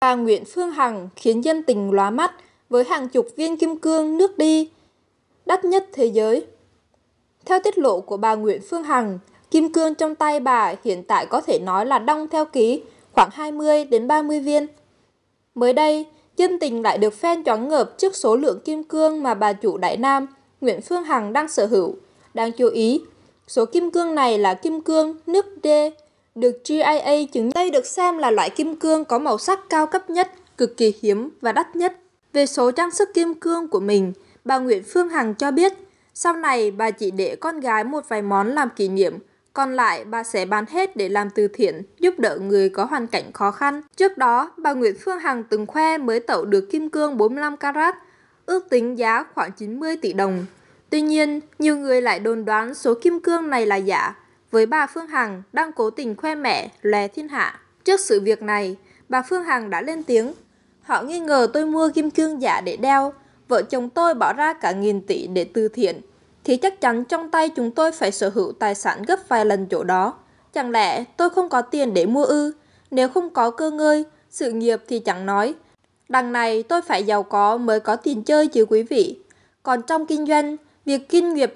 Bà Nguyễn Phương Hằng khiến dân tình lóa mắt với hàng chục viên kim cương nước đi, đắt nhất thế giới. Theo tiết lộ của bà Nguyễn Phương Hằng, Kim cương trong tay bà hiện tại có thể nói là đong theo ký, khoảng 20 đến 30 viên. Mới đây, chân tình lại được phen choáng ngợp trước số lượng kim cương mà bà chủ Đại Nam, Nguyễn Phương Hằng đang sở hữu. Đáng chú ý, số kim cương này là kim cương nước D, được GIA chứng đây được xem là loại kim cương có màu sắc cao cấp nhất, cực kỳ hiếm và đắt nhất. Về số trang sức kim cương của mình, bà Nguyễn Phương Hằng cho biết, sau này bà chỉ để con gái một vài món làm kỷ niệm, còn lại, bà sẽ bán hết để làm từ thiện, giúp đỡ người có hoàn cảnh khó khăn. Trước đó, bà Nguyễn Phương Hằng từng khoe mới tậu được kim cương 45 carat, ước tính giá khoảng 90 tỷ đồng. Tuy nhiên, nhiều người lại đồn đoán số kim cương này là giả, với bà Phương Hằng đang cố tình khoe mẹ, lè thiên hạ. Trước sự việc này, bà Phương Hằng đã lên tiếng. Họ nghi ngờ tôi mua kim cương giả để đeo, vợ chồng tôi bỏ ra cả nghìn tỷ để từ thiện, thì chắc chắn trong tay chúng tôi phải sở hữu tài sản gấp vài lần chỗ đó. Chẳng lẽ tôi không có tiền để mua ư? Nếu không có cơ ngơi, sự nghiệp thì chẳng nói. Đằng này tôi phải giàu có mới có tiền chơi chứ quý vị. Còn trong kinh doanh, việc kinh nghiệp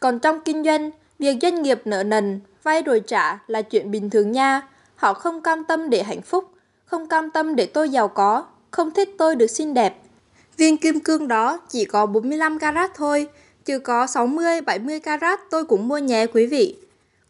còn trong kinh doanh, việc doanh nghiệp nợ nần, vay rồi trả là chuyện bình thường nha. Họ không cam tâm để hạnh phúc, không cam tâm để tôi giàu có, không thích tôi được xinh đẹp. Viên kim cương đó chỉ có 45 carat thôi, chứ có 60, 70 carat tôi cũng mua nhé quý vị.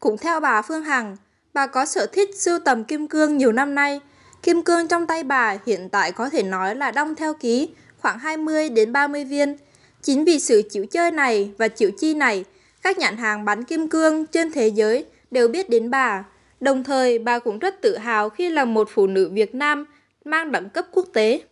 Cũng theo bà Phương Hằng, bà có sở thích sưu tầm kim cương nhiều năm nay. Kim cương trong tay bà hiện tại có thể nói là đông theo ký, khoảng 20 đến 30 viên. Chính vì sự chịu chơi này và chịu chi này, các nhãn hàng bán kim cương trên thế giới đều biết đến bà. Đồng thời, bà cũng rất tự hào khi là một phụ nữ Việt Nam mang đẳng cấp quốc tế.